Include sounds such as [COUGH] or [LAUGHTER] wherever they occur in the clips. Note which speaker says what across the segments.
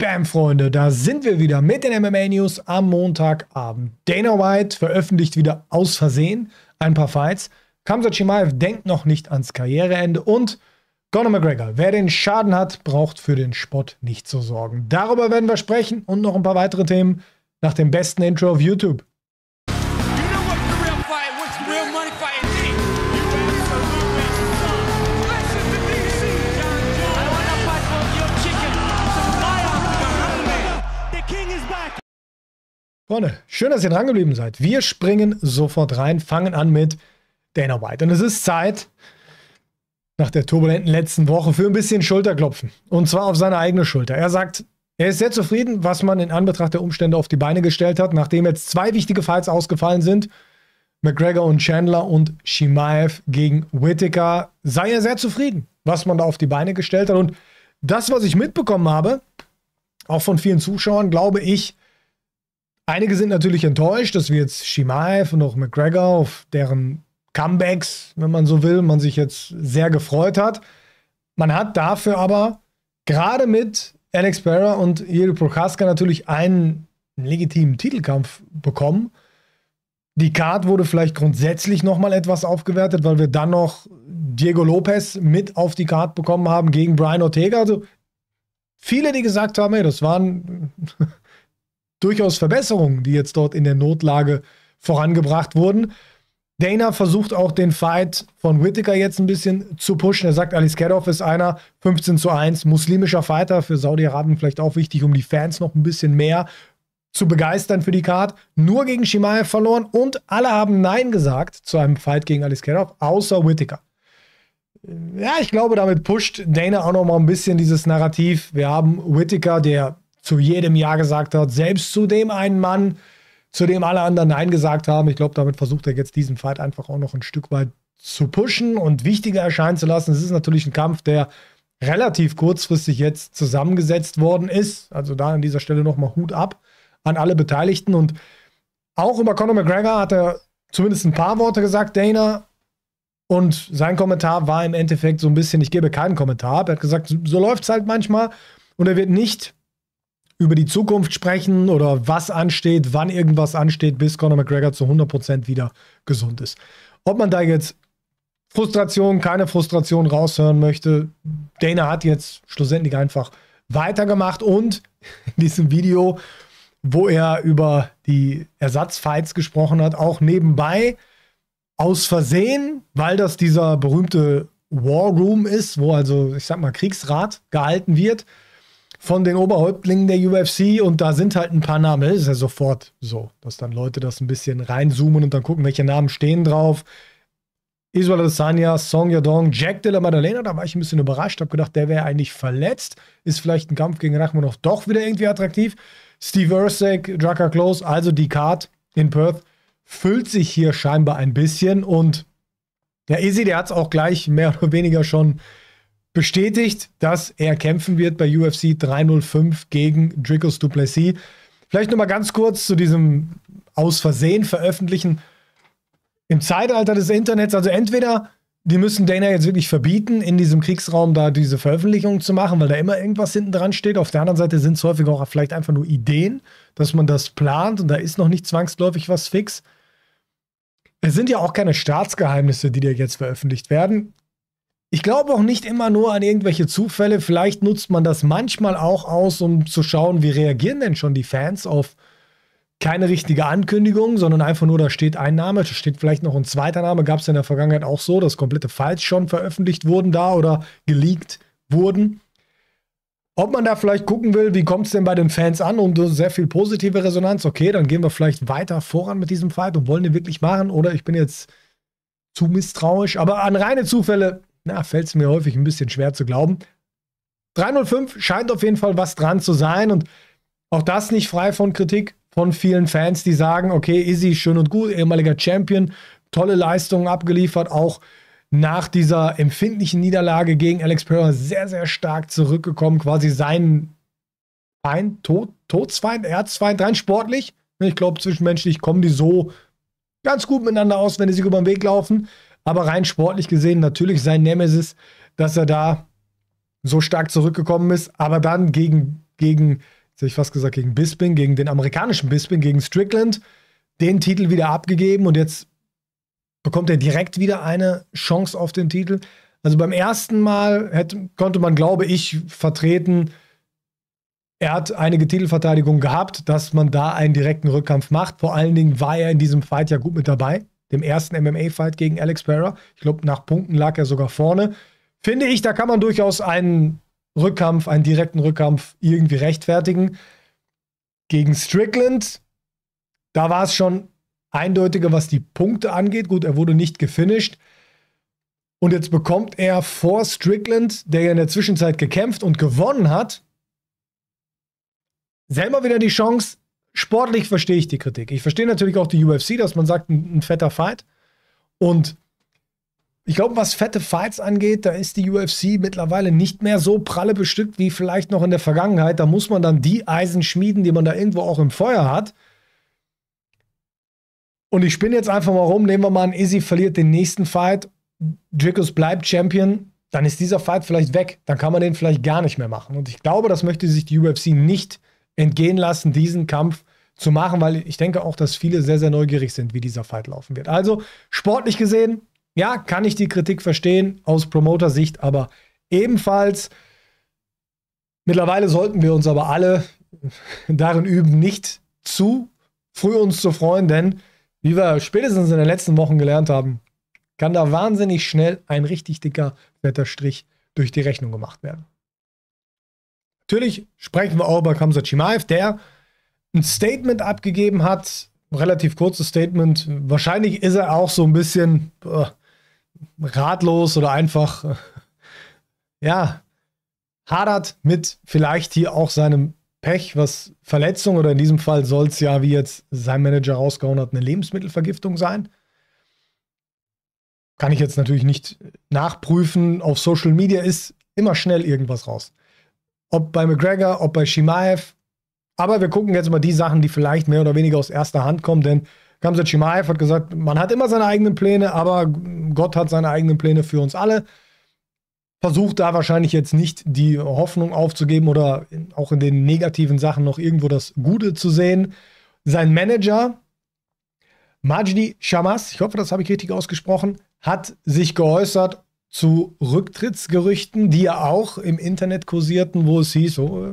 Speaker 1: Bam, Freunde, da sind wir wieder mit den MMA News am Montagabend. Dana White veröffentlicht wieder aus Versehen ein paar Fights. Kamsa Chimaev denkt noch nicht ans Karriereende und Conor McGregor, wer den Schaden hat, braucht für den Spott nicht zu sorgen. Darüber werden wir sprechen und noch ein paar weitere Themen nach dem besten Intro auf YouTube. You know Freunde, schön, dass ihr dran geblieben seid. Wir springen sofort rein, fangen an mit Dana White. Und es ist Zeit nach der turbulenten letzten Woche für ein bisschen Schulterklopfen. Und zwar auf seine eigene Schulter. Er sagt, er ist sehr zufrieden, was man in Anbetracht der Umstände auf die Beine gestellt hat, nachdem jetzt zwei wichtige Fights ausgefallen sind. McGregor und Chandler und Shimaev gegen Whitaker. Sei er sehr zufrieden, was man da auf die Beine gestellt hat. Und das, was ich mitbekommen habe, auch von vielen Zuschauern, glaube ich, Einige sind natürlich enttäuscht, dass wir jetzt Shimaev und auch McGregor auf deren Comebacks, wenn man so will, man sich jetzt sehr gefreut hat. Man hat dafür aber gerade mit Alex Pereira und Jiri Prokaska natürlich einen legitimen Titelkampf bekommen. Die Card wurde vielleicht grundsätzlich nochmal etwas aufgewertet, weil wir dann noch Diego Lopez mit auf die Card bekommen haben gegen Brian Ortega. Also viele, die gesagt haben, hey, das waren durchaus Verbesserungen, die jetzt dort in der Notlage vorangebracht wurden. Dana versucht auch den Fight von Whitaker jetzt ein bisschen zu pushen. Er sagt, Ali Skedov ist einer, 15 zu 1, muslimischer Fighter für Saudi-Arabien vielleicht auch wichtig, um die Fans noch ein bisschen mehr zu begeistern für die Card. Nur gegen Shimaev verloren und alle haben Nein gesagt zu einem Fight gegen Ali Skedov, außer Whitaker. Ja, ich glaube, damit pusht Dana auch noch mal ein bisschen dieses Narrativ. Wir haben Whitaker, der zu jedem Ja gesagt hat, selbst zu dem einen Mann, zu dem alle anderen Nein gesagt haben. Ich glaube, damit versucht er jetzt diesen Fight einfach auch noch ein Stück weit zu pushen und wichtiger erscheinen zu lassen. Es ist natürlich ein Kampf, der relativ kurzfristig jetzt zusammengesetzt worden ist. Also da an dieser Stelle nochmal Hut ab an alle Beteiligten. Und auch über Conor McGregor hat er zumindest ein paar Worte gesagt, Dana. Und sein Kommentar war im Endeffekt so ein bisschen, ich gebe keinen Kommentar ab. Er hat gesagt, so läuft es halt manchmal. Und er wird nicht über die Zukunft sprechen oder was ansteht, wann irgendwas ansteht, bis Conor McGregor zu 100% wieder gesund ist. Ob man da jetzt Frustration, keine Frustration raushören möchte, Dana hat jetzt schlussendlich einfach weitergemacht und [LAUGHS] in diesem Video, wo er über die Ersatzfights gesprochen hat, auch nebenbei aus Versehen, weil das dieser berühmte War Room ist, wo also, ich sag mal, Kriegsrat gehalten wird, von den Oberhäuptlingen der UFC und da sind halt ein paar Namen. Das ist ja sofort so, dass dann Leute das ein bisschen reinzoomen und dann gucken, welche Namen stehen drauf. Israel Adesanya, Song Yadong, Jack de la Madalena, da war ich ein bisschen überrascht, habe gedacht, der wäre eigentlich verletzt. Ist vielleicht ein Kampf gegen Rachmanov doch wieder irgendwie attraktiv. Steve Ursek, Drucker Close, also die Card in Perth füllt sich hier scheinbar ein bisschen und der Izzy, der hat es auch gleich mehr oder weniger schon äh, bestätigt, dass er kämpfen wird bei UFC 305 gegen Dricus Duplessis. Vielleicht nochmal ganz kurz zu diesem aus Versehen veröffentlichen. Im Zeitalter des Internets, also entweder die müssen Dana jetzt wirklich verbieten, in diesem Kriegsraum da diese Veröffentlichung zu machen, weil da immer irgendwas hinten dran steht. Auf der anderen Seite sind es häufig auch vielleicht einfach nur Ideen, dass man das plant und da ist noch nicht zwangsläufig was fix. Es sind ja auch keine Staatsgeheimnisse, die da jetzt veröffentlicht werden. Ich glaube auch nicht immer nur an irgendwelche Zufälle. Vielleicht nutzt man das manchmal auch aus, um zu schauen, wie reagieren denn schon die Fans auf keine richtige Ankündigung, sondern einfach nur, da steht ein Name, da steht vielleicht noch ein zweiter Name. Gab es in der Vergangenheit auch so, dass komplette Files schon veröffentlicht wurden da oder geleakt wurden. Ob man da vielleicht gucken will, wie kommt es denn bei den Fans an und sehr viel positive Resonanz, okay, dann gehen wir vielleicht weiter voran mit diesem Fight und wollen den wirklich machen oder ich bin jetzt zu misstrauisch, aber an reine Zufälle na, fällt es mir häufig ein bisschen schwer zu glauben. 305 scheint auf jeden Fall was dran zu sein und auch das nicht frei von Kritik von vielen Fans, die sagen, okay, Izzy, schön und gut, ehemaliger Champion, tolle Leistungen abgeliefert, auch nach dieser empfindlichen Niederlage gegen Alex Pereira sehr, sehr stark zurückgekommen, quasi sein Feind, Tod, Todsfeind, Erzfeind, rein sportlich. Ich glaube, zwischenmenschlich kommen die so ganz gut miteinander aus, wenn die sich über den Weg laufen. Aber rein sportlich gesehen natürlich sein Nemesis, dass er da so stark zurückgekommen ist. Aber dann gegen, gegen jetzt ich fast gesagt, gegen Bisping, gegen den amerikanischen Bisping, gegen Strickland, den Titel wieder abgegeben und jetzt bekommt er direkt wieder eine Chance auf den Titel. Also beim ersten Mal hätte, konnte man, glaube ich, vertreten, er hat einige Titelverteidigungen gehabt, dass man da einen direkten Rückkampf macht. Vor allen Dingen war er in diesem Fight ja gut mit dabei dem ersten MMA-Fight gegen Alex Pereira. Ich glaube, nach Punkten lag er sogar vorne. Finde ich, da kann man durchaus einen Rückkampf, einen direkten Rückkampf irgendwie rechtfertigen. Gegen Strickland, da war es schon eindeutiger, was die Punkte angeht. Gut, er wurde nicht gefinisht. Und jetzt bekommt er vor Strickland, der ja in der Zwischenzeit gekämpft und gewonnen hat, selber wieder die Chance, sportlich verstehe ich die Kritik. Ich verstehe natürlich auch die UFC, dass man sagt, ein, ein fetter Fight. Und ich glaube, was fette Fights angeht, da ist die UFC mittlerweile nicht mehr so pralle bestückt wie vielleicht noch in der Vergangenheit. Da muss man dann die Eisen schmieden, die man da irgendwo auch im Feuer hat. Und ich spinne jetzt einfach mal rum, nehmen wir mal an, Izzy verliert den nächsten Fight, Dracos bleibt Champion, dann ist dieser Fight vielleicht weg. Dann kann man den vielleicht gar nicht mehr machen. Und ich glaube, das möchte sich die UFC nicht entgehen lassen, diesen Kampf zu machen, weil ich denke auch, dass viele sehr, sehr neugierig sind, wie dieser Fight laufen wird. Also sportlich gesehen, ja, kann ich die Kritik verstehen, aus Promoter-Sicht aber ebenfalls. Mittlerweile sollten wir uns aber alle [LAUGHS] darin üben, nicht zu früh uns zu freuen, denn wie wir spätestens in den letzten Wochen gelernt haben, kann da wahnsinnig schnell ein richtig dicker, fetter Strich durch die Rechnung gemacht werden. Natürlich sprechen wir auch über Kamsa Chimaev, der ein Statement abgegeben hat, relativ kurzes Statement. Wahrscheinlich ist er auch so ein bisschen äh, ratlos oder einfach, äh, ja, hadert mit vielleicht hier auch seinem Pech, was Verletzung oder in diesem Fall soll es ja, wie jetzt sein Manager rausgehauen hat, eine Lebensmittelvergiftung sein. Kann ich jetzt natürlich nicht nachprüfen. Auf Social Media ist immer schnell irgendwas raus ob bei McGregor, ob bei Shimaev. Aber wir gucken jetzt mal die Sachen, die vielleicht mehr oder weniger aus erster Hand kommen, denn Kamsat Shimaev hat gesagt, man hat immer seine eigenen Pläne, aber Gott hat seine eigenen Pläne für uns alle. Versucht da wahrscheinlich jetzt nicht die Hoffnung aufzugeben oder auch in den negativen Sachen noch irgendwo das Gute zu sehen. Sein Manager, Majdi Shamas, ich hoffe, das habe ich richtig ausgesprochen, hat sich geäußert zu Rücktrittsgerüchten, die ja auch im Internet kursierten, wo es hieß, oh,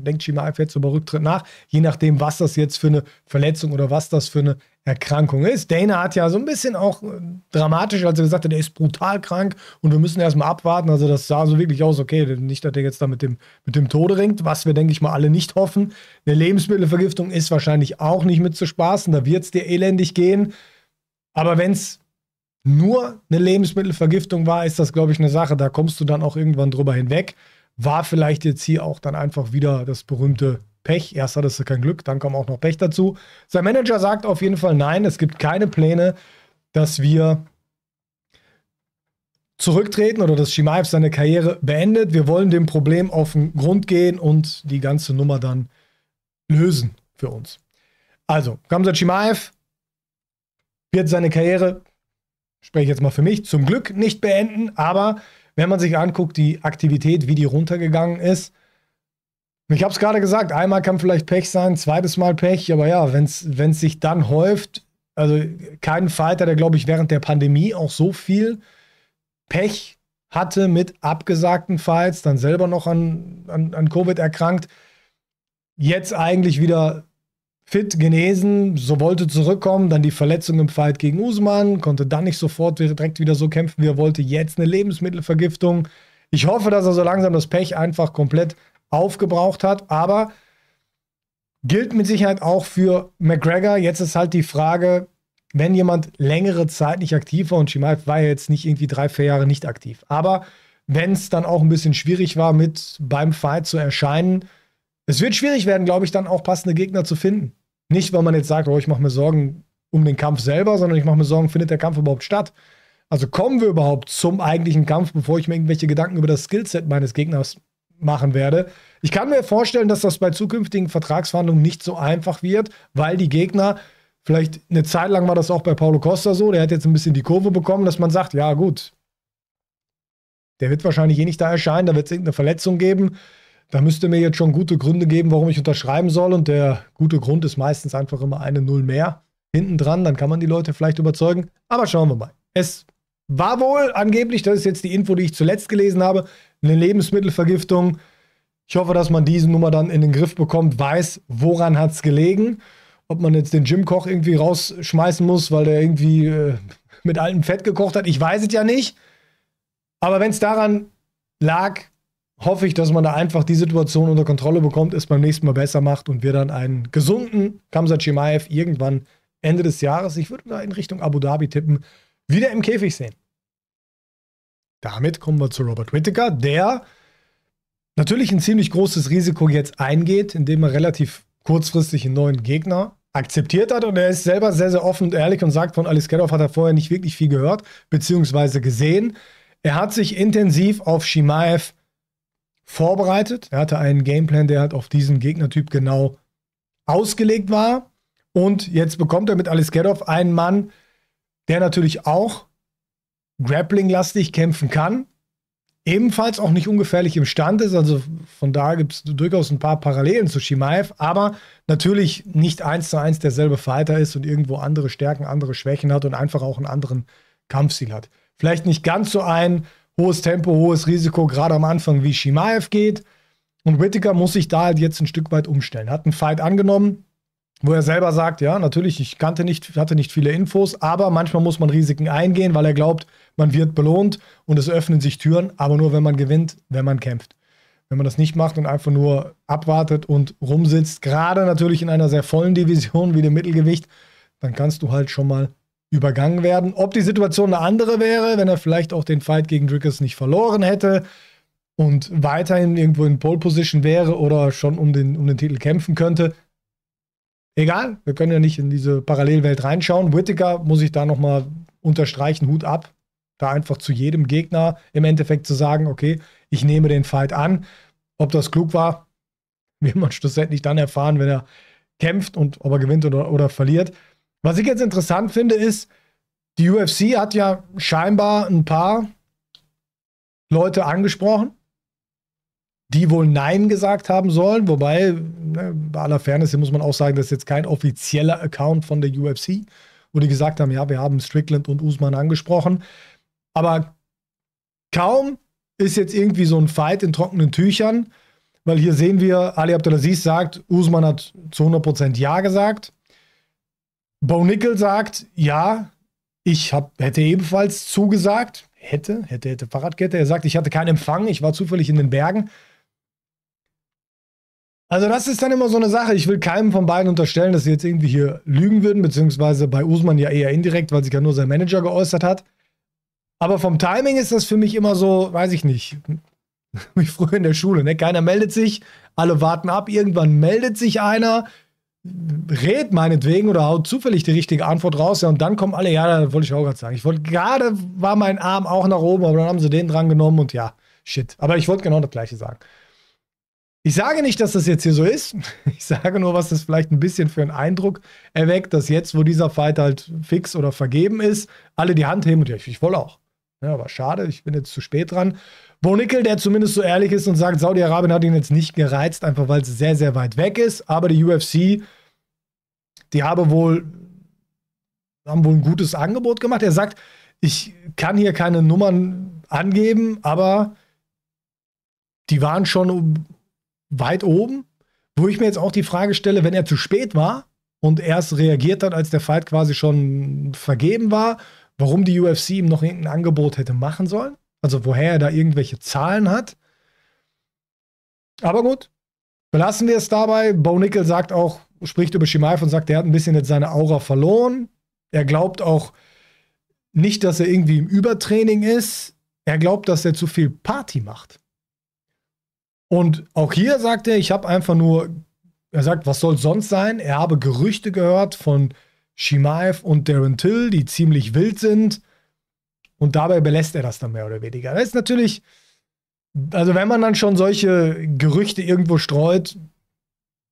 Speaker 1: denkt Schimaev jetzt über Rücktritt nach, je nachdem, was das jetzt für eine Verletzung oder was das für eine Erkrankung ist. Dana hat ja so ein bisschen auch äh, dramatisch, als er gesagt hat, er ist brutal krank und wir müssen erstmal abwarten. Also das sah so wirklich aus, okay, nicht, dass er jetzt da mit dem, mit dem Tode ringt, was wir, denke ich mal, alle nicht hoffen. Eine Lebensmittelvergiftung ist wahrscheinlich auch nicht mit zu spaßen, da wird es dir elendig gehen. Aber wenn es nur eine Lebensmittelvergiftung war, ist das, glaube ich, eine Sache. Da kommst du dann auch irgendwann drüber hinweg. War vielleicht jetzt hier auch dann einfach wieder das berühmte Pech. Erst hattest du kein Glück, dann kam auch noch Pech dazu. Sein Manager sagt auf jeden Fall nein, es gibt keine Pläne, dass wir zurücktreten oder dass Shimaev seine Karriere beendet. Wir wollen dem Problem auf den Grund gehen und die ganze Nummer dann lösen für uns. Also, Kamsa Shimaev wird seine Karriere spreche jetzt mal für mich, zum Glück nicht beenden. Aber wenn man sich anguckt, die Aktivität, wie die runtergegangen ist, ich habe es gerade gesagt, einmal kann vielleicht Pech sein, zweites Mal Pech, aber ja, wenn es sich dann häuft, also kein Fighter, der, glaube ich, während der Pandemie auch so viel Pech hatte mit abgesagten Fights, dann selber noch an, an, an Covid erkrankt, jetzt eigentlich wieder fit genesen, so wollte zurückkommen, dann die Verletzung im Fight gegen Usman, konnte dann nicht sofort direkt wieder so kämpfen, wie er wollte. Jetzt eine Lebensmittelvergiftung. Ich hoffe, dass er so langsam das Pech einfach komplett aufgebraucht hat, aber gilt mit Sicherheit auch für McGregor. Jetzt ist halt die Frage, wenn jemand längere Zeit nicht aktiv war und Shimaev war ja jetzt nicht irgendwie drei, vier Jahre nicht aktiv, aber wenn es dann auch ein bisschen schwierig war, mit beim Fight zu erscheinen, es wird schwierig werden, glaube ich, dann auch passende Gegner zu finden. Nicht, weil man jetzt sagt, oh, ich mache mir Sorgen um den Kampf selber, sondern ich mache mir Sorgen, findet der Kampf überhaupt statt? Also kommen wir überhaupt zum eigentlichen Kampf, bevor ich mir irgendwelche Gedanken über das Skillset meines Gegners machen werde. Ich kann mir vorstellen, dass das bei zukünftigen Vertragsverhandlungen nicht so einfach wird, weil die Gegner, vielleicht eine Zeit lang war das auch bei Paulo Costa so, der hat jetzt ein bisschen die Kurve bekommen, dass man sagt, ja gut, der wird wahrscheinlich eh nicht da erscheinen, da wird es irgendeine Verletzung geben da müsste mir jetzt schon gute Gründe geben, warum ich unterschreiben soll. Und der gute Grund ist meistens einfach immer eine Null mehr hinten dran. Dann kann man die Leute vielleicht überzeugen. Aber schauen wir mal. Es war wohl angeblich, das ist jetzt die Info, die ich zuletzt gelesen habe, eine Lebensmittelvergiftung. Ich hoffe, dass man diese Nummer dann in den Griff bekommt, weiß, woran hat es gelegen. Ob man jetzt den Gymkoch irgendwie rausschmeißen muss, weil der irgendwie äh, mit altem Fett gekocht hat, ich weiß es ja nicht. Aber wenn es daran lag, hoffe ich, dass man da einfach die Situation unter Kontrolle bekommt, es beim nächsten Mal besser macht und wir dann einen gesunden Kamsa Chimaev irgendwann Ende des Jahres, ich würde da in Richtung Abu Dhabi tippen, wieder im Käfig sehen. Damit kommen wir zu Robert Whittaker, der natürlich ein ziemlich großes Risiko jetzt eingeht, indem er relativ kurzfristig einen neuen Gegner akzeptiert hat und er ist selber sehr, sehr offen und ehrlich und sagt, von Alice hat er vorher nicht wirklich viel gehört, beziehungsweise gesehen. Er hat sich intensiv auf Shimaev vorbereitet. Er hatte einen Gameplan, der halt auf diesen Gegnertyp genau ausgelegt war. Und jetzt bekommt er mit Alice Gedov einen Mann, der natürlich auch grappling-lastig kämpfen kann. Ebenfalls auch nicht ungefährlich im Stand ist. Also von da gibt es durchaus ein paar Parallelen zu Shimaev, aber natürlich nicht eins zu eins derselbe Fighter ist und irgendwo andere Stärken, andere Schwächen hat und einfach auch einen anderen Kampfstil hat. Vielleicht nicht ganz so ein hohes Tempo, hohes Risiko, gerade am Anfang, wie Shimaev geht. Und Whittaker muss sich da halt jetzt ein Stück weit umstellen. Hat einen Fight angenommen, wo er selber sagt, ja, natürlich, ich kannte nicht, hatte nicht viele Infos, aber manchmal muss man Risiken eingehen, weil er glaubt, man wird belohnt und es öffnen sich Türen, aber nur wenn man gewinnt, wenn man kämpft. Wenn man das nicht macht und einfach nur abwartet und rumsitzt, gerade natürlich in einer sehr vollen Division wie dem Mittelgewicht, dann kannst du halt schon mal übergangen werden. Ob die Situation eine andere wäre, wenn er vielleicht auch den Fight gegen Drickers nicht verloren hätte und weiterhin irgendwo in Pole Position wäre oder schon um den, um den Titel kämpfen könnte. Egal, wir können ja nicht in diese Parallelwelt reinschauen. Whittaker muss ich da nochmal unterstreichen, Hut ab, da einfach zu jedem Gegner im Endeffekt zu sagen, okay, ich nehme den Fight an. Ob das klug war, [LAUGHS] wird man schlussendlich dann erfahren, wenn er kämpft und ob er gewinnt oder, oder verliert. Was ich jetzt interessant finde, ist, die UFC hat ja scheinbar ein paar Leute angesprochen, die wohl Nein gesagt haben sollen. Wobei, ne, bei aller Fairness muss man auch sagen, das ist jetzt kein offizieller Account von der UFC, wo die gesagt haben, ja, wir haben Strickland und Usman angesprochen. Aber kaum ist jetzt irgendwie so ein Fight in trockenen Tüchern, weil hier sehen wir, Ali Abdelaziz sagt, Usman hat zu 100% Ja gesagt. Bo Nickel sagt, ja, ich hab, hätte ebenfalls zugesagt. Hätte, hätte, hätte Fahrradkette. Er sagt, ich hatte keinen Empfang, ich war zufällig in den Bergen. Also das ist dann immer so eine Sache. Ich will keinem von beiden unterstellen, dass sie jetzt irgendwie hier lügen würden, beziehungsweise bei Usman ja eher indirekt, weil sich ja nur sein Manager geäußert hat. Aber vom Timing ist das für mich immer so, weiß ich nicht, [LAUGHS] wie früher in der Schule. Ne? Keiner meldet sich, alle warten ab, irgendwann meldet sich einer, red meinetwegen oder haut zufällig die richtige Antwort raus, ja, und dann kommen alle, ja, da wollte ich auch gerade sagen. Ich wollte, gerade war mein Arm auch nach oben, aber dann haben sie den dran genommen und ja, shit. Aber ich wollte genau das Gleiche sagen. Ich sage nicht, dass das jetzt hier so ist. [LAUGHS] Ich sage nur, was das vielleicht ein bisschen für einen Eindruck erweckt, dass jetzt, wo dieser Fight halt fix oder vergeben ist, alle die Hand heben und ja, ich, ich wohl auch. Ja, aber schade, ich bin jetzt zu spät dran. Bo Nickel, der zumindest so ehrlich ist und sagt, Saudi-Arabien hat ihn jetzt nicht gereizt, einfach weil es sehr, sehr weit weg ist. Aber die UFC, die habe wohl, haben wohl ein gutes Angebot gemacht. Er sagt, ich kann hier keine Nummern angeben, aber die waren schon weit oben. Wo ich mir jetzt auch die Frage stelle, wenn er zu spät war und erst reagiert hat, als der Fight quasi schon vergeben war warum die UFC ihm noch irgendein Angebot hätte machen sollen. Also woher er da irgendwelche Zahlen hat. Aber gut, belassen wir es dabei. Bo Nickel sagt auch, spricht über Shimaev und sagt, er hat ein bisschen jetzt seine Aura verloren. Er glaubt auch nicht, dass er irgendwie im Übertraining ist. Er glaubt, dass er zu viel Party macht. Und auch hier sagt er, ich habe einfach nur, er sagt, was soll sonst sein? Er habe Gerüchte gehört von Shimaev und Darren Till, die ziemlich wild sind. Und dabei belässt er das dann mehr oder weniger. Das ist natürlich, also wenn man dann schon solche Gerüchte irgendwo streut,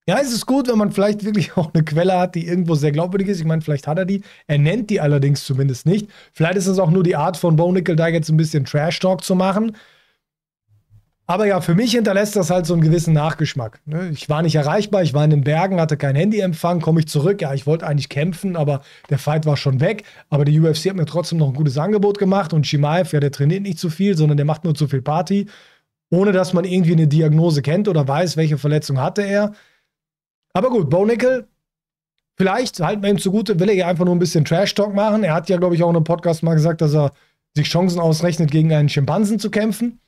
Speaker 1: ja, es ist gut, wenn man vielleicht wirklich [LAUGHS] auch eine Quelle hat, die irgendwo sehr glaubwürdig ist. Ich meine, vielleicht hat er die. Er nennt die allerdings zumindest nicht. Vielleicht ist es auch nur die Art von Bo da jetzt ein bisschen Trash-Talk zu machen. Aber ja, für mich hinterlässt das halt so einen gewissen Nachgeschmack. Ne? Ich war nicht erreichbar, ich war in den Bergen, hatte kein Handyempfang, komme ich zurück. Ja, ich wollte eigentlich kämpfen, aber der Fight war schon weg. Aber die UFC hat mir trotzdem noch ein gutes Angebot gemacht und Shimaev, ja, der trainiert nicht zu viel, sondern der macht nur zu viel Party, ohne dass man irgendwie eine Diagnose kennt oder weiß, welche Verletzung hatte er. Aber gut, Bo Nickel, vielleicht halten wir ihm zugute, will er ja einfach nur ein bisschen Trash-Talk machen. Er hat ja, glaube ich, auch in einem Podcast mal gesagt, dass er sich Chancen ausrechnet, gegen einen Schimpansen zu kämpfen.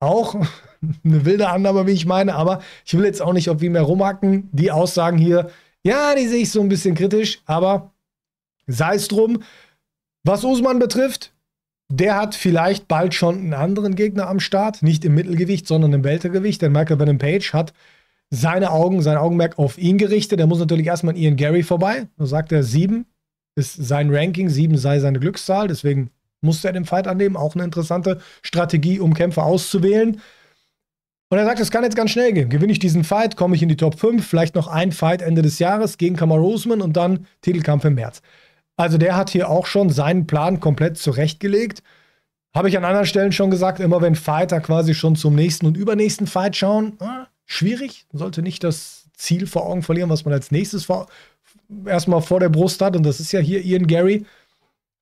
Speaker 1: Auch [LAUGHS] eine wilde Annahme, wie ich meine, aber ich will jetzt auch nicht auf wie mehr rumhacken. Die Aussagen hier, ja, die sehe ich so ein bisschen kritisch, aber sei es drum. Was Usman betrifft, der hat vielleicht bald schon einen anderen Gegner am Start, nicht im Mittelgewicht, sondern im Weltergewicht, denn Michael Venom Page hat seine Augen, sein Augenmerk auf ihn gerichtet. Er muss natürlich erstmal an Ian Gary vorbei. Da sagt er, sieben ist sein Ranking, sieben sei seine Glückszahl, deswegen musste er den Fight annehmen. Auch eine interessante Strategie, um Kämpfer auszuwählen. Und er sagt, es kann jetzt ganz schnell gehen. Gewinne ich diesen Fight, komme ich in die Top 5, vielleicht noch ein Fight Ende des Jahres gegen Kamaru Usman und dann Titelkampf im März. Also der hat hier auch schon seinen Plan komplett zurechtgelegt. Habe ich an anderen Stellen schon gesagt, immer wenn Fighter quasi schon zum nächsten und übernächsten Fight schauen, ah, schwierig, man sollte nicht das Ziel vor Augen verlieren, was man als nächstes vor, erstmal vor der Brust hat. Und das ist ja hier Ian Gary.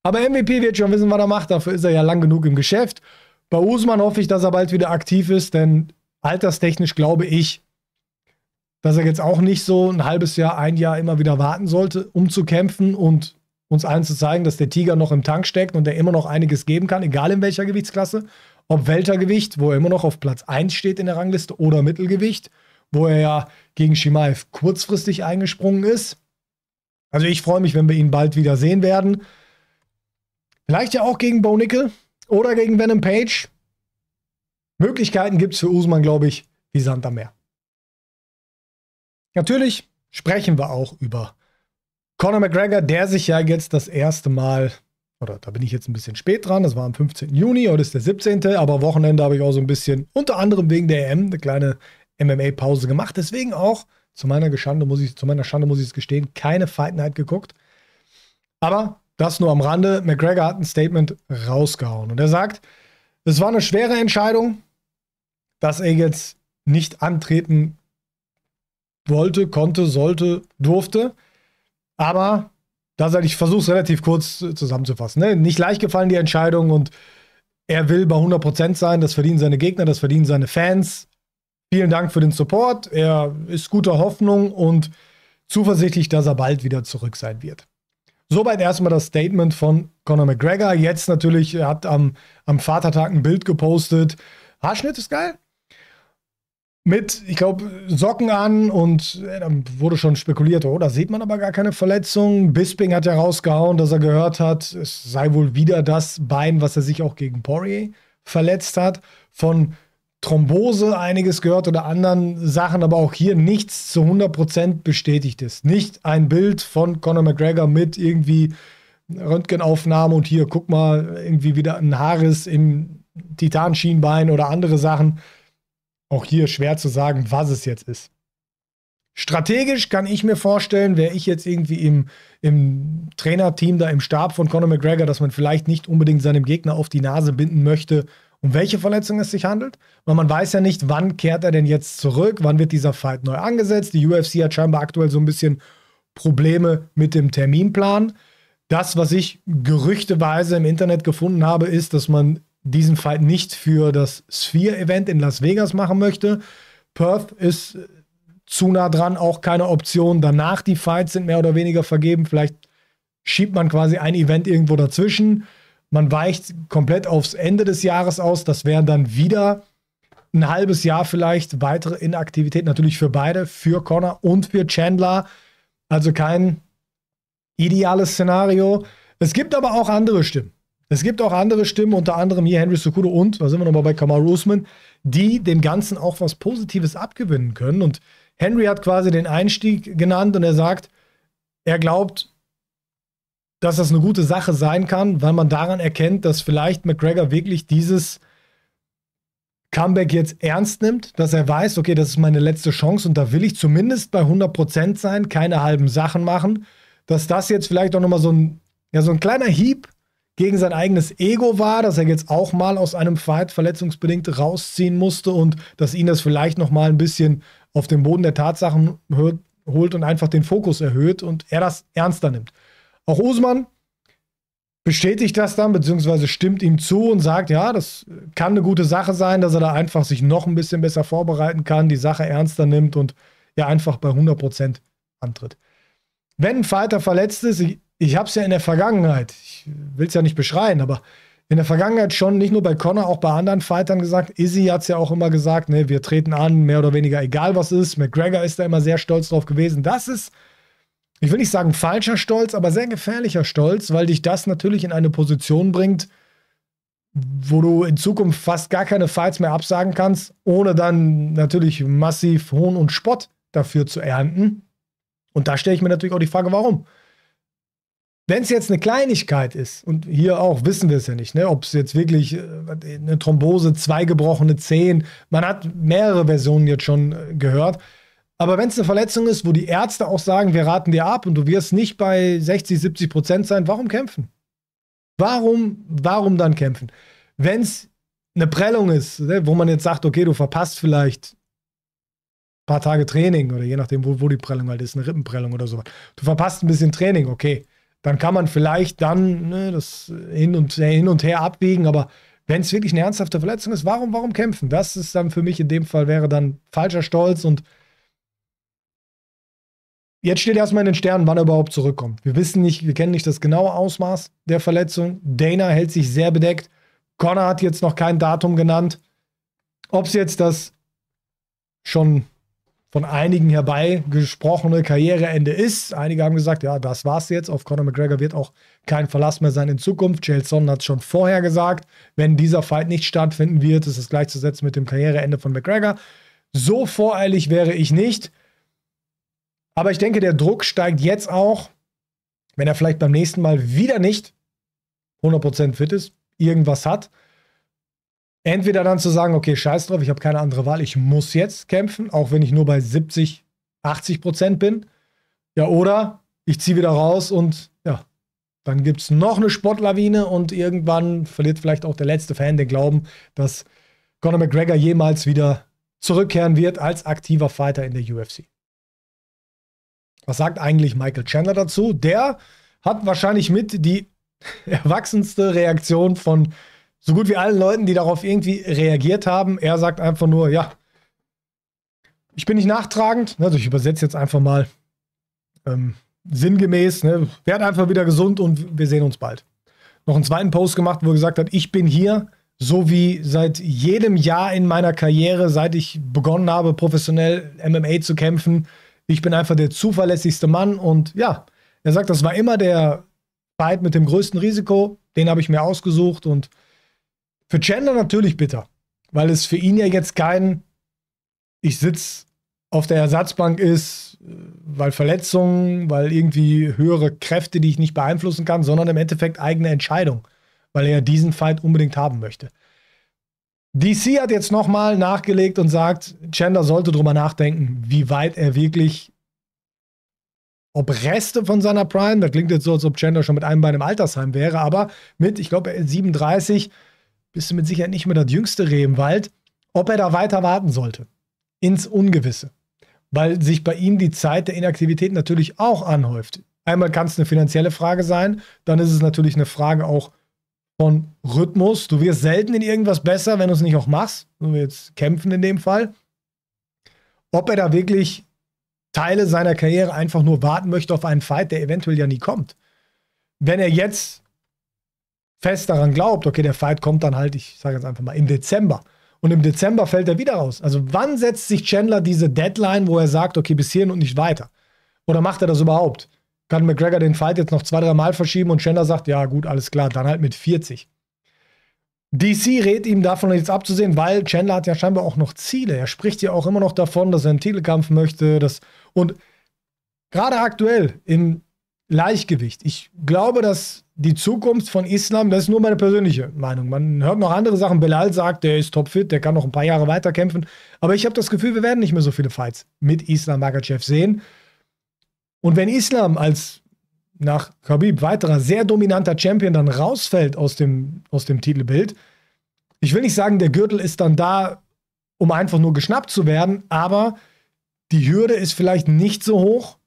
Speaker 1: Aber MVP wird schon wissen, was er macht. Dafür ist er ja lang genug im Geschäft. Bei Usman hoffe ich, dass er bald wieder aktiv ist, denn alterstechnisch glaube ich, dass er jetzt auch nicht so ein halbes Jahr, ein Jahr immer wieder warten sollte, um zu kämpfen und uns allen zu zeigen, dass der Tiger noch im Tank steckt und er immer noch einiges geben kann, egal in welcher Gewichtsklasse. Ob Weltergewicht, wo er immer noch auf Platz 1 steht in der Rangliste, oder Mittelgewicht, wo er ja gegen Shimaev kurzfristig eingesprungen ist. Also ich freue mich, wenn wir ihn bald wieder sehen werden. Vielleicht ja auch gegen Bo Nickel oder gegen Venom Page. Möglichkeiten gibt es für Usman, glaube ich, wie Sand am Meer. Natürlich sprechen wir auch über Conor McGregor, der sich ja jetzt das erste Mal, oder da bin ich jetzt ein bisschen spät dran, das war am 15. Juni, heute ist der 17., aber Wochenende habe ich auch so ein bisschen, unter anderem wegen der EM, eine kleine MMA-Pause gemacht. Deswegen auch, zu meiner, Geschande muss ich, zu meiner Schande muss ich es gestehen, keine Fight Night geguckt. Aber das nur am Rande. McGregor hat ein Statement rausgehauen und er sagt, es war eine schwere Entscheidung, dass er jetzt nicht antreten wollte, konnte, sollte, durfte. Aber da sage ich, versuche es relativ kurz zusammenzufassen. Ne? Nicht leicht gefallen die Entscheidung und er will bei 100% sein. Das verdienen seine Gegner, das verdienen seine Fans. Vielen Dank für den Support. Er ist guter Hoffnung und zuversichtlich, dass er bald wieder zurück sein wird. Soweit erstmal das Statement von Conor McGregor. Jetzt natürlich, er hat am, am Vatertag ein Bild gepostet. Haarschnitt ist geil. Mit, ich glaube, Socken an und äh, dann wurde schon spekuliert, oh, da sieht man aber gar keine Verletzung. Bisping hat ja rausgehauen, dass er gehört hat, es sei wohl wieder das Bein, was er sich auch gegen Poirier verletzt hat. Von Thrombose einiges gehört oder anderen Sachen, aber auch hier nichts zu 100% bestätigt ist. Nicht ein Bild von Conor McGregor mit irgendwie Röntgenaufnahme und hier, guck mal, irgendwie wieder ein Haares im Titanschienbein oder andere Sachen. Auch hier schwer zu sagen, was es jetzt ist. Strategisch kann ich mir vorstellen, wäre ich jetzt irgendwie im, im Trainerteam da im Stab von Conor McGregor, dass man vielleicht nicht unbedingt seinem Gegner auf die Nase binden möchte, um welche Verletzung es sich handelt, weil man weiß ja nicht, wann kehrt er denn jetzt zurück, wann wird dieser Fight neu angesetzt. Die UFC hat scheinbar aktuell so ein bisschen Probleme mit dem Terminplan. Das, was ich gerüchteweise im Internet gefunden habe, ist, dass man diesen Fight nicht für das Sphere-Event in Las Vegas machen möchte. Perth ist zu nah dran, auch keine Option. Danach die Fights sind mehr oder weniger vergeben. Vielleicht schiebt man quasi ein Event irgendwo dazwischen. Man weicht komplett aufs Ende des Jahres aus. Das wären dann wieder ein halbes Jahr vielleicht weitere Inaktivität. Natürlich für beide, für Connor und für Chandler. Also kein ideales Szenario. Es gibt aber auch andere Stimmen. Es gibt auch andere Stimmen, unter anderem hier Henry Sukudo und, da sind wir nochmal bei Kamaru Usman, die dem Ganzen auch was Positives abgewinnen können. Und Henry hat quasi den Einstieg genannt und er sagt, er glaubt, dass das eine gute Sache sein kann, weil man daran erkennt, dass vielleicht McGregor wirklich dieses Comeback jetzt ernst nimmt, dass er weiß, okay, das ist meine letzte Chance und da will ich zumindest bei 100% sein, keine halben Sachen machen, dass das jetzt vielleicht auch nochmal so ein, ja, so ein kleiner Hieb gegen sein eigenes Ego war, dass er jetzt auch mal aus einem Fight verletzungsbedingt rausziehen musste und dass ihn das vielleicht nochmal ein bisschen auf den Boden der Tatsachen holt und einfach den Fokus erhöht und er das ernster nimmt. Auch Usman bestätigt das dann, beziehungsweise stimmt ihm zu und sagt, ja, das kann eine gute Sache sein, dass er da einfach sich noch ein bisschen besser vorbereiten kann, die Sache ernster nimmt und ja einfach bei 100% antritt. Wenn ein Fighter verletzt ist, ich, ich habe es ja in der Vergangenheit, ich will es ja nicht beschreien, aber in der Vergangenheit schon, nicht nur bei Connor, auch bei anderen Fightern gesagt. Izzy hat es ja auch immer gesagt, ne, wir treten an, mehr oder weniger egal was ist. McGregor ist da immer sehr stolz drauf gewesen, das ist ich will nicht sagen falscher Stolz, aber sehr gefährlicher Stolz, weil dich das natürlich in eine Position bringt, wo du in Zukunft fast gar keine Fights mehr absagen kannst, ohne dann natürlich massiv Hohn und Spott dafür zu ernten. Und da stelle ich mir natürlich auch die Frage, warum? Wenn es jetzt eine Kleinigkeit ist, und hier auch wissen wir es ja nicht, ne, ob es jetzt wirklich äh, eine Thrombose, zwei gebrochene Zehen, man hat mehrere Versionen jetzt schon äh, gehört, aber wenn es eine Verletzung ist, wo die Ärzte auch sagen, wir raten dir ab und du wirst nicht bei 60, 70 Prozent sein, warum kämpfen? Warum, warum dann kämpfen? Wenn es eine Prellung ist, ne, wo man jetzt sagt, okay, du verpasst vielleicht ein paar Tage Training oder je nachdem, wo, wo die Prellung halt ist, eine Rippenprellung oder sowas. Du verpasst ein bisschen Training, okay. Dann kann man vielleicht dann ne, das hin und, äh, hin und her abwiegen, aber wenn es wirklich eine ernsthafte Verletzung ist, warum, warum kämpfen? Das ist dann für mich in dem Fall wäre dann falscher Stolz und Jetzt steht erstmal in den Sternen, wann er überhaupt zurückkommt. Wir wissen nicht, wir kennen nicht das genaue Ausmaß der Verletzung. Dana hält sich sehr bedeckt. Connor hat jetzt noch kein Datum genannt. Ob es jetzt das schon von einigen herbeigesprochene Karriereende ist. Einige haben gesagt, ja, das war's jetzt. Auf Conor McGregor wird auch kein Verlass mehr sein in Zukunft. Jelson hat es schon vorher gesagt, wenn dieser Fight nicht stattfinden wird, ist es gleichzusetzen mit dem Karriereende von McGregor. So voreilig wäre ich nicht. Aber ich denke, der Druck steigt jetzt auch, wenn er vielleicht beim nächsten Mal wieder nicht 100% fit ist, irgendwas hat. Entweder dann zu sagen, okay, scheiß drauf, ich habe keine andere Wahl, ich muss jetzt kämpfen, auch wenn ich nur bei 70, 80% bin. Ja, oder ich ziehe wieder raus und ja, dann gibt es noch eine Sportlawine und irgendwann verliert vielleicht auch der letzte Fan den Glauben, dass Conor McGregor jemals wieder zurückkehren wird als aktiver Fighter in der UFC. Was sagt eigentlich Michael Chandler dazu? Der hat wahrscheinlich mit die [LAUGHS] erwachsenste Reaktion von so gut wie allen Leuten, die darauf irgendwie reagiert haben. Er sagt einfach nur, ja, ich bin nicht nachtragend. Ne, also ich übersetze jetzt einfach mal ähm, sinngemäß. Ne? Werd einfach wieder gesund und wir sehen uns bald. Noch einen zweiten Post gemacht, wo er gesagt hat, ich bin hier, so wie seit jedem Jahr in meiner Karriere, seit ich begonnen habe, professionell MMA zu kämpfen, ich bin einfach der zuverlässigste Mann und ja, er sagt, das war immer der Fight mit dem größten Risiko, den habe ich mir ausgesucht und für Chandler natürlich bitter, weil es für ihn ja jetzt kein ich sitze auf der Ersatzbank ist, äh, weil Verletzungen, weil irgendwie höhere Kräfte, die ich nicht beeinflussen kann, sondern im Endeffekt eigene Entscheidung, weil er diesen Fight unbedingt haben möchte. DC hat jetzt nochmal nachgelegt und sagt, Chandler sollte drüber nachdenken, wie weit er wirklich, ob Reste von seiner Prime, das klingt jetzt so, als ob Chandler schon mit einem Bein im Altersheim wäre, aber mit, ich glaube, 37 bist du mit Sicherheit nicht mehr das jüngste Reh im Wald, ob er da weiter warten sollte. Ins Ungewisse. Weil sich bei ihm die Zeit der Inaktivität natürlich auch anhäuft. Einmal kann es eine finanzielle Frage sein, dann ist es natürlich eine Frage auch von Rhythmus. Du wirst selten in irgendwas besser, wenn du es nicht auch machst. Wenn wir jetzt kämpfen in dem Fall. Ob er da wirklich Teile seiner Karriere einfach nur warten möchte auf einen Fight, der eventuell ja nie kommt. Wenn er jetzt fest daran glaubt, okay, der Fight kommt dann halt, ich sage jetzt einfach mal, im Dezember. Und im Dezember fällt er wieder raus. Also wann setzt sich Chandler diese Deadline, wo er sagt, okay, bis hierhin und nicht weiter? Oder macht er das überhaupt? kann McGregor den Fight jetzt noch zwei, drei Mal verschieben und Chandler sagt, ja gut, alles klar, dann halt mit 40. DC rät ihm davon jetzt abzusehen, weil Chandler hat ja scheinbar auch noch Ziele. Er spricht ja auch immer noch davon, dass er einen Titelkampf möchte. Dass und gerade aktuell im Leichtgewicht, ich glaube, dass die Zukunft von Islam, das ist nur meine persönliche Meinung. Man hört noch andere Sachen. Belal sagt, der ist topfit, der kann noch ein paar Jahre weiterkämpfen. Aber ich habe das Gefühl, wir werden nicht mehr so viele Fights mit Islam Makachev sehen. Und wenn Islam als nach Khabib weiterer sehr dominanter Champion dann rausfällt aus dem, aus dem Titelbild, ich will nicht sagen, der Gürtel ist dann da, um einfach nur geschnappt zu werden, aber die Hürde ist vielleicht nicht so hoch,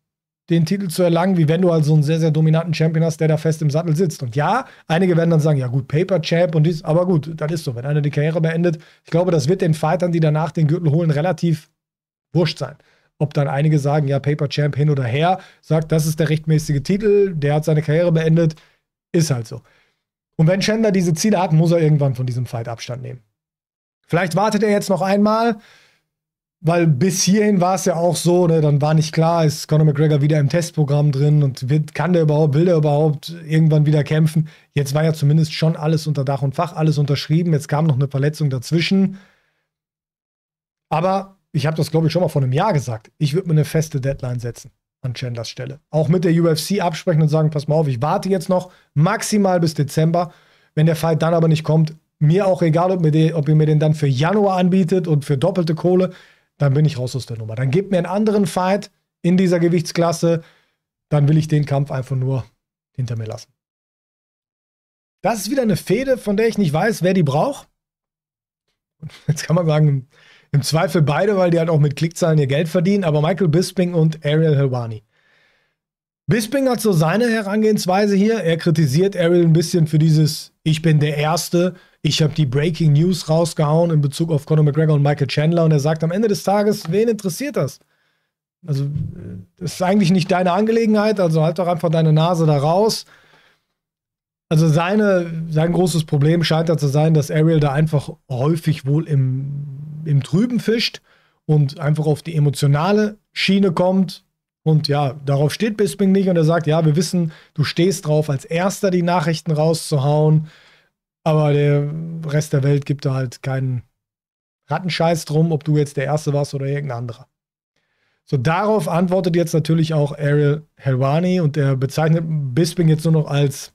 Speaker 1: den Titel zu erlangen, wie wenn du halt so einen sehr, sehr dominanten Champion hast, der da fest im Sattel sitzt. Und ja, einige werden dann sagen, ja gut, Paper Champ und dies, aber gut, das ist so, wenn einer die Karriere beendet. Ich glaube, das wird den Fightern, die danach den Gürtel holen, relativ wurscht sein. Ob dann einige sagen, ja, Paper Champ hin oder her, sagt, das ist der rechtmäßige Titel, der hat seine Karriere beendet, ist halt so. Und wenn Chandler diese Ziele hat, muss er irgendwann von diesem Fight Abstand nehmen. Vielleicht wartet er jetzt noch einmal, weil bis hierhin war es ja auch so, ne, dann war nicht klar, ist Conor McGregor wieder im Testprogramm drin und wird, kann der überhaupt, will der überhaupt irgendwann wieder kämpfen? Jetzt war ja zumindest schon alles unter Dach und Fach, alles unterschrieben. Jetzt kam noch eine Verletzung dazwischen. Aber ich habe das, glaube ich, schon mal vor einem Jahr gesagt, ich würde mir eine feste Deadline setzen an Chandlers Stelle. Auch mit der UFC absprechen und sagen, pass mal auf, ich warte jetzt noch maximal bis Dezember. Wenn der Fight dann aber nicht kommt, mir auch egal, ob, mir den, ob ihr mir den dann für Januar anbietet und für doppelte Kohle, dann bin ich raus aus der Nummer. Dann gebt mir einen anderen Fight in dieser Gewichtsklasse, dann will ich den Kampf einfach nur hinter mir lassen. Das ist wieder eine Fehde, von der ich nicht weiß, wer die braucht. [LAUGHS] Jetzt kann man sagen, im Zweifel beide, weil die halt auch mit Klickzahlen ihr Geld verdienen, aber Michael Bisping und Ariel Helwani. Bisping hat so seine Herangehensweise hier. Er kritisiert Ariel ein bisschen für dieses Ich bin der Erste, ich habe die Breaking News rausgehauen in Bezug auf Conor McGregor und Michael Chandler und er sagt am Ende des Tages, wen interessiert das? Also, äh, das ist eigentlich nicht deine Angelegenheit, also halt doch einfach deine Nase da raus. Also seine, sein großes Problem scheint da zu sein, dass Ariel da einfach häufig wohl im, im Trüben fischt und einfach auf die emotionale Schiene kommt. Und ja, darauf steht Bisping nicht und er sagt, ja, wir wissen, du stehst drauf, als erster die Nachrichten rauszuhauen, aber der Rest der Welt gibt da halt keinen Rattenscheiß drum, ob du jetzt der Erste warst oder irgendein anderer. So, darauf antwortet jetzt natürlich auch Ariel Helwani und er bezeichnet Bisping jetzt nur noch als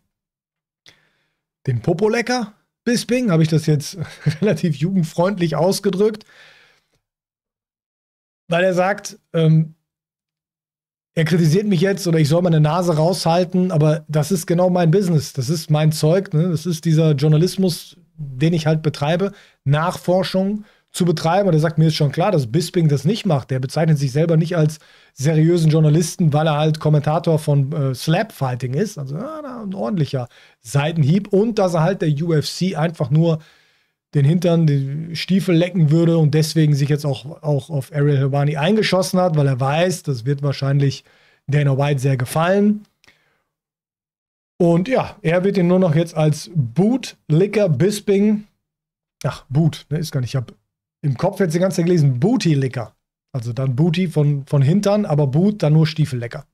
Speaker 1: den Popolecker Bisping, habe ich das jetzt [LAUGHS] relativ jugendfreundlich ausgedrückt, weil er sagt, ähm, er kritisiert mich jetzt oder ich soll meine Nase raushalten, aber das ist genau mein Business, das ist mein Zeug, ne? das ist dieser Journalismus, den ich halt betreibe, Nachforschung zu betreiben. Und er sagt, mir ist schon klar, dass Bisping das nicht macht. Der bezeichnet sich selber nicht als seriösen Journalisten, weil er halt Kommentator von äh, Slapfighting ist. Also ja, ein ordentlicher Seitenhieb. Und dass er halt der UFC einfach nur den Hintern, den Stiefel lecken würde und deswegen sich jetzt auch, auch auf Ariel Helwani eingeschossen hat, weil er weiß, das wird wahrscheinlich Dana White sehr gefallen. Und ja, er wird ihn nur noch jetzt als Bootlicker Bisping. Ach, Boot, ne, ist gar nicht. Ich habe im Kopf jetzt die ganze Zeit gelesen, Booty-Licker. Also dann Booty von, von Hintern, aber Boot dann nur Stiefel Stiefellecker.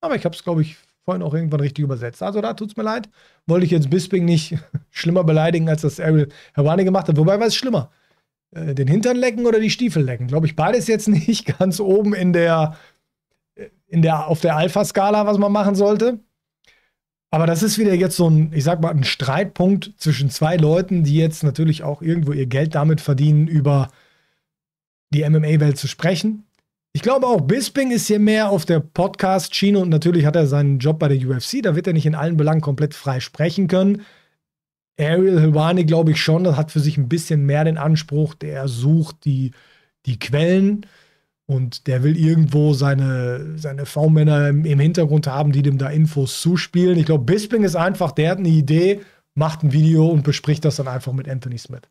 Speaker 1: Aber ich habe es, glaube ich, vorhin auch irgendwann richtig übersetzt. Also da tut's mir leid. Wollte ich jetzt Bisping nicht [LAUGHS] schlimmer beleidigen, als das Ariel Helwani gemacht hat. Wobei war es schlimmer? Äh, den Hintern lecken oder die Stiefel lecken? Glaube ich, beides jetzt [LAUGHS] nicht ganz oben in der, äh, in der, auf der Alpha-Skala, was man machen sollte. Aber das ist wieder jetzt so ein, ich sag mal, ein Streitpunkt zwischen zwei Leuten, die jetzt natürlich auch irgendwo ihr Geld damit verdienen, über die MMA-Welt zu sprechen. Ich glaube auch, Bisping ist hier mehr auf der Podcast-Schiene und natürlich hat er seinen Job bei der UFC. Da wird er nicht in allen Belangen komplett frei sprechen können. Ariel Hilwani, glaube ich schon, das hat für sich ein bisschen mehr den Anspruch, der sucht die, die Quellen. Und der will irgendwo seine, seine V-Männer im, im, Hintergrund haben, die dem da Infos zuspielen. Ich glaube, Bisping ist einfach, der hat eine Idee, macht ein Video und bespricht das dann einfach mit Anthony Smith.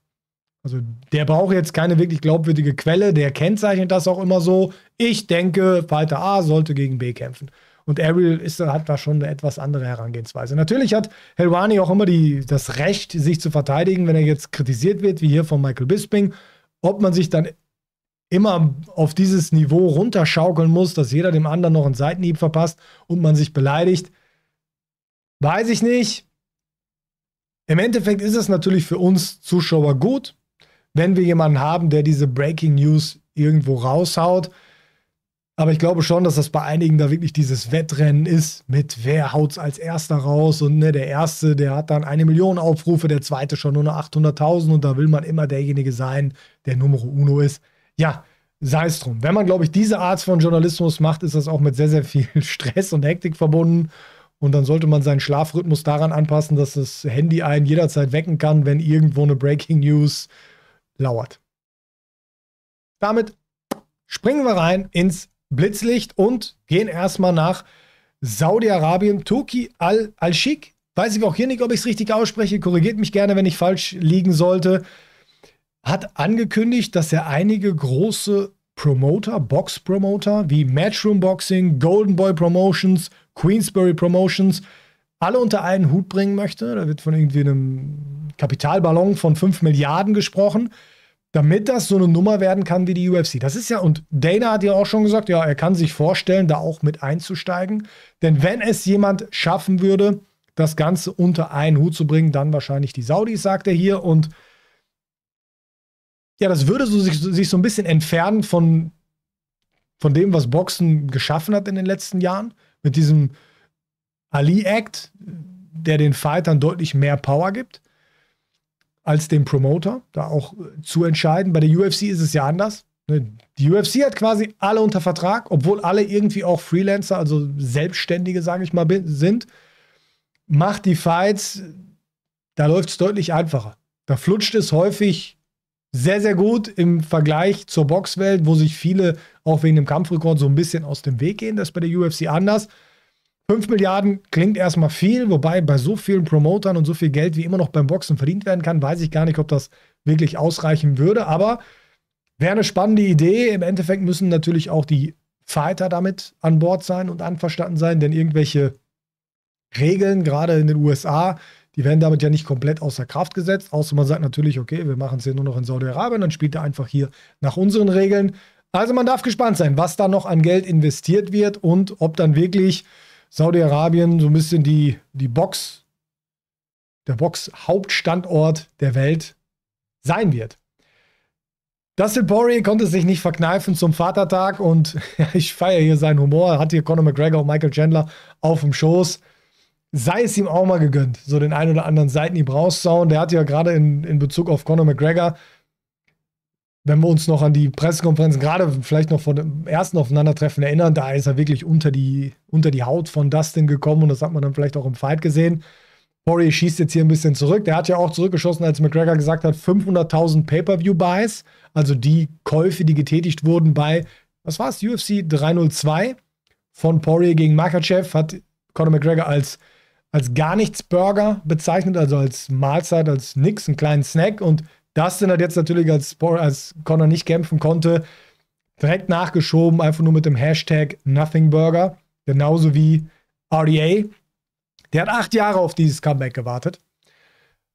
Speaker 1: Also der braucht jetzt keine wirklich glaubwürdige Quelle, der kennzeichnet das auch immer so. Ich denke, Fighter A sollte gegen B kämpfen. Und Ariel ist, hat da schon eine etwas andere Herangehensweise. Natürlich hat Helwani auch immer die, das Recht, sich zu verteidigen, wenn er jetzt kritisiert wird, wie hier von Michael Bisping. Ob man sich dann immer auf dieses Niveau runterschaukeln muss, dass jeder dem anderen noch einen Seitenhieb verpasst und man sich beleidigt. Weiß ich nicht. Im Endeffekt ist es natürlich für uns Zuschauer gut, wenn wir jemanden haben, der diese Breaking News irgendwo raushaut. Aber ich glaube schon, dass das bei einigen da wirklich dieses Wettrennen ist mit wer haut es als erster raus und ne, der erste, der hat dann eine Million Aufrufe, der zweite schon nur noch 800.000 und da will man immer derjenige sein, der Nummer Uno ist ja, sei es drum. Wenn man, glaube ich, diese Art von Journalismus macht, ist das auch mit sehr, sehr viel [LAUGHS] Stress und Hektik verbunden. Und dann sollte man seinen Schlafrhythmus daran anpassen, dass das Handy einen jederzeit wecken kann, wenn irgendwo eine Breaking News lauert. Damit springen wir rein ins Blitzlicht und gehen erstmal nach Saudi-Arabien. Tuki al-Al-Sheikh. Weiß ich auch hier nicht, ob ich es richtig ausspreche. Korrigiert mich gerne, wenn ich falsch liegen sollte hat angekündigt, dass er einige große Promoter, Box-Promoter wie Matchroom Boxing, Golden Boy Promotions, Queensbury Promotions, alle unter einen Hut bringen möchte. Da wird von irgendwie einem Kapitalballon von 5 Milliarden gesprochen, damit das so eine Nummer werden kann wie die UFC. Das ist ja, und Dana hat ja auch schon gesagt, ja, er kann sich vorstellen, da auch mit einzusteigen. Denn wenn es jemand schaffen würde, das Ganze unter einen Hut zu bringen, dann wahrscheinlich die Saudis, sagt er hier. Und ja, das würde so sich, sich so ein bisschen entfernen von, von dem, was Boxen geschaffen hat in den letzten Jahren. Mit diesem Ali-Act, der den Fightern deutlich mehr Power gibt als dem Promoter, da auch äh, zu entscheiden. Bei der UFC ist es ja anders. Ne? Die UFC hat quasi alle unter Vertrag, obwohl alle irgendwie auch Freelancer, also Selbstständige, sage ich mal, sind. Macht die Fights, da läuft es deutlich einfacher. Da flutscht es häufig sehr, sehr gut im Vergleich zur Boxwelt, wo sich viele auch wegen dem Kampfrekord so ein bisschen aus dem Weg gehen. Das ist bei der UFC anders. 5 Milliarden klingt erstmal viel, wobei bei so vielen Promotern und so viel Geld, wie immer noch beim Boxen verdient werden kann, weiß ich gar nicht, ob das wirklich ausreichen würde. Aber wäre eine spannende Idee. Im Endeffekt müssen natürlich auch die Fighter damit an Bord sein und anverstanden sein, denn irgendwelche Regeln, gerade in den USA, die werden damit ja nicht komplett außer Kraft gesetzt, außer man sagt natürlich, okay, wir machen es hier nur noch in Saudi-Arabien, dann spielt er einfach hier nach unseren Regeln. Also man darf gespannt sein, was da noch an Geld investiert wird und ob dann wirklich Saudi-Arabien so ein bisschen die, die Box, der Box-Hauptstandort der Welt sein wird. Dustin Poirier konnte sich nicht verkneifen zum Vatertag und [LAUGHS] ich feiere hier seinen Humor. Er hat hier Conor McGregor und Michael Chandler auf dem Schoß sei es ihm auch mal gegönnt, so den einen oder anderen Seiten Seitenhieb raussauen. Der hat ja gerade in, in Bezug auf Conor McGregor, wenn wir uns noch an die Pressekonferenzen, gerade vielleicht noch von dem ersten Aufeinandertreffen erinnern, da ist er wirklich unter die, unter die Haut von Dustin gekommen und das hat man dann vielleicht auch im Fight gesehen. Poirier schießt jetzt hier ein bisschen zurück. Der hat ja auch zurückgeschossen, als McGregor gesagt hat, 500.000 Pay-Per-View-Buys, also die Käufe, die getätigt wurden bei, was war es, UFC 302 von Poirier gegen Makachev, hat Conor McGregor als als gar nichts Burger bezeichnet, also als Mahlzeit, als nix, einen kleinen Snack. Und Dustin hat jetzt natürlich, als, als Connor nicht kämpfen konnte, direkt nachgeschoben, einfach nur mit dem Hashtag Nothing Burger. Genauso wie RDA. E der hat acht Jahre auf dieses Comeback gewartet.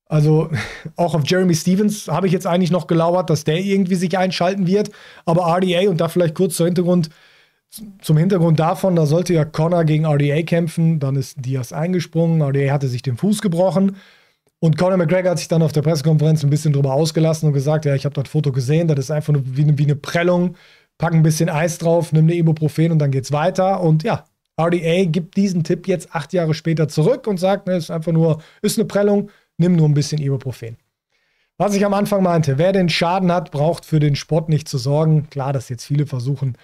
Speaker 1: Also [LAUGHS] auch auf Jeremy Stevens habe ich jetzt eigentlich noch gelauert, dass der irgendwie sich einschalten wird. Aber RDA, e und da vielleicht kurz zur Hintergrund, zum Hintergrund davon, da sollte ja Connor gegen RDA kämpfen, dann ist Diaz eingesprungen, RDA hatte sich den Fuß gebrochen und Conor McGregor hat sich dann auf der Pressekonferenz ein bisschen drüber ausgelassen und gesagt, ja, ich habe das Foto gesehen, das ist einfach nur wie, eine, wie eine Prellung, pack ein bisschen Eis drauf, nimm eine Ibuprofen und dann geht's weiter und ja, RDA gibt diesen Tipp jetzt acht Jahre später zurück und sagt, ne, ist einfach nur, ist eine Prellung, nimm nur ein bisschen Ibuprofen. Was ich am Anfang meinte, wer den Schaden hat, braucht für den Sport nicht zu sorgen. Klar, dass jetzt viele versuchen,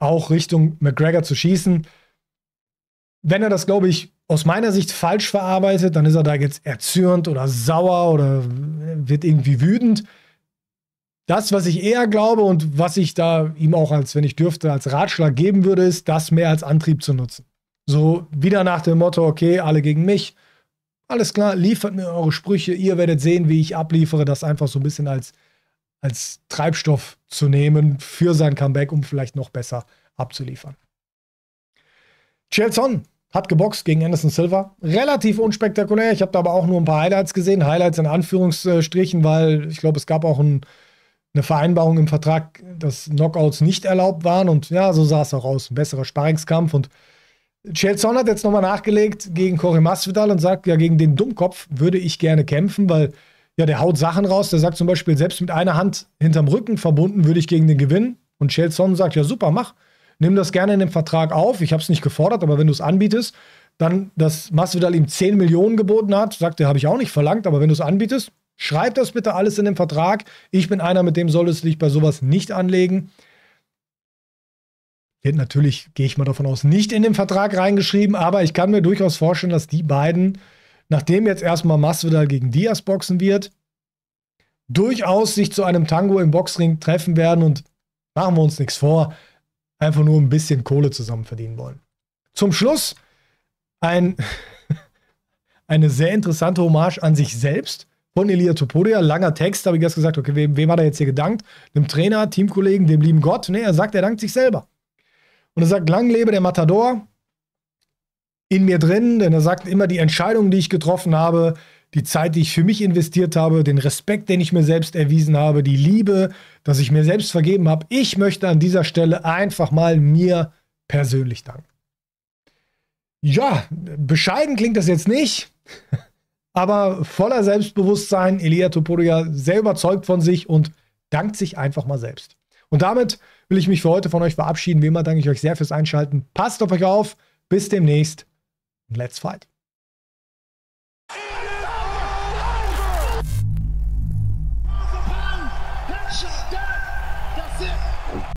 Speaker 1: auch Richtung McGregor zu schießen. Wenn er das, glaube ich, aus meiner Sicht falsch verarbeitet, dann ist er da jetzt erzürnt oder sauer oder wird irgendwie wütend. Das, was ich eher glaube und was ich da ihm auch als, wenn ich dürfte, als Ratschlag geben würde, ist, das mehr als Antrieb zu nutzen. So wieder nach dem Motto, okay, alle gegen mich. Alles klar, liefert mir eure Sprüche, ihr werdet sehen, wie ich abliefere, das einfach so ein bisschen als als Treibstoff zu nehmen für sein Comeback, um vielleicht noch besser abzuliefern. Chelson hat geboxt gegen Anderson Silva. Relativ unspektakulär. Ich habe da aber auch nur ein paar Highlights gesehen. Highlights in Anführungsstrichen, weil ich glaube, es gab auch ein, eine Vereinbarung im Vertrag, dass Knockouts nicht erlaubt waren. Und ja, so sah es auch aus. Ein besserer Sparringskampf. Und Chelson hat jetzt nochmal nachgelegt gegen Corey Masvidal und sagt, ja, gegen den Dummkopf würde ich gerne kämpfen, weil ja, der haut Sachen raus. Der sagt zum Beispiel, selbst mit einer Hand hinterm Rücken verbunden würde ich gegen den Gewinn. Und Chael Sonnen sagt, ja super, mach. Nimm das gerne in dem Vertrag auf. Ich habe es nicht gefordert, aber wenn du es anbietest, dann, dass Masvidal ihm 10 Millionen geboten hat, sagt er, habe ich auch nicht verlangt, aber wenn du es anbietest, schreib das bitte alles in den Vertrag. Ich bin einer, mit dem solltest du dich bei sowas nicht anlegen. Wird natürlich, gehe ich mal davon aus, nicht in den Vertrag reingeschrieben, aber ich kann mir durchaus vorstellen, dass die beiden nachdem jetzt erstmal Masvidal gegen Diaz boxen wird, durchaus sich zu einem Tango im Boxring treffen werden und machen wir uns nichts vor, einfach nur ein bisschen Kohle zusammen verdienen wollen. Zum Schluss ein, [LAUGHS] eine sehr interessante Hommage an sich selbst von Elia Topodia. Langer Text, habe ich erst gesagt, okay, wem, wem, hat er jetzt hier gedankt? Dem Trainer, Teamkollegen, dem lieben Gott? Nee, er sagt, er dankt sich selber. Und er sagt, lang lebe der Matador, in mir drin, denn er sagt immer, die Entscheidungen, die ich getroffen habe, die Zeit, die ich für mich investiert habe, den Respekt, den ich mir selbst erwiesen habe, die Liebe, dass ich mir selbst vergeben habe. Ich möchte an dieser Stelle einfach mal mir persönlich danken. Ja, bescheiden klingt das jetzt nicht, [LAUGHS] aber voller Selbstbewusstsein, Elia Topuria sehr überzeugt von sich und dankt sich einfach mal selbst. Und damit will ich mich für heute von euch verabschieden. Wie immer danke ich euch sehr fürs Einschalten. Passt auf euch auf. Bis demnächst. Let's fight.